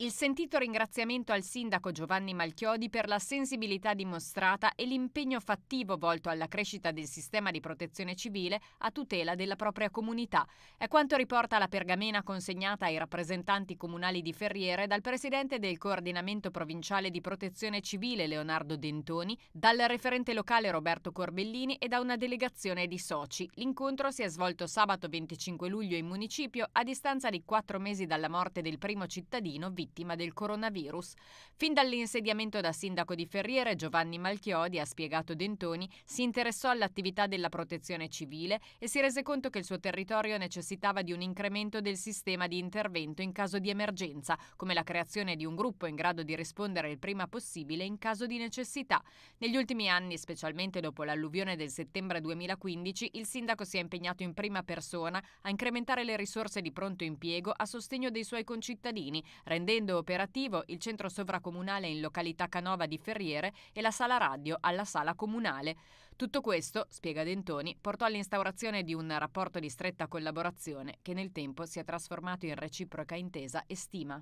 Il sentito ringraziamento al sindaco Giovanni Malchiodi per la sensibilità dimostrata e l'impegno fattivo volto alla crescita del sistema di protezione civile a tutela della propria comunità. È quanto riporta la pergamena consegnata ai rappresentanti comunali di Ferriere dal presidente del coordinamento provinciale di protezione civile Leonardo Dentoni, dal referente locale Roberto Corbellini e da una delegazione di soci. L'incontro si è svolto sabato 25 luglio in municipio a distanza di quattro mesi dalla morte del primo cittadino Vittorio vittima del coronavirus. Fin dall'insediamento da sindaco di Ferriere, Giovanni Malchiodi, ha spiegato Dentoni, si interessò all'attività della protezione civile e si rese conto che il suo territorio necessitava di un incremento del sistema di intervento in caso di emergenza, come la creazione di un gruppo in grado di rispondere il prima possibile in caso di necessità. Negli ultimi anni, specialmente dopo l'alluvione del settembre 2015, il sindaco si è impegnato in prima persona a incrementare le risorse di pronto impiego a sostegno dei suoi concittadini, rendendo rendendo operativo il centro sovracomunale in località Canova di Ferriere e la sala radio alla sala comunale. Tutto questo, spiega Dentoni, portò all'instaurazione di un rapporto di stretta collaborazione che nel tempo si è trasformato in reciproca intesa e stima.